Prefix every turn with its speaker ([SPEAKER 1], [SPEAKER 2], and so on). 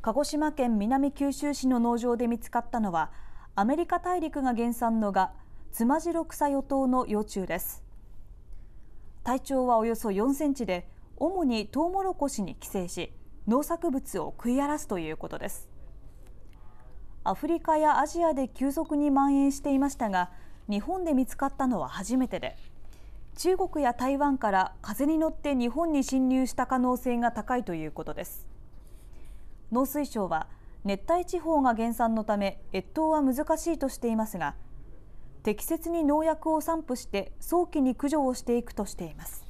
[SPEAKER 1] 鹿児島県南九州市の農場で見つかったのはアメリカ大陸が原産のがつまじろくさよとうの幼虫です体長はおよそ4センチで主にトウモロコシに寄生し農作物を食い荒らすということですアフリカやアジアで急速に蔓延していましたが日本で見つかったのは初めてで中国や台湾から風に乗って日本に侵入した可能性が高いということです農水省は熱帯地方が原産のため越冬は難しいとしていますが適切に農薬を散布して早期に駆除をしていくとしています。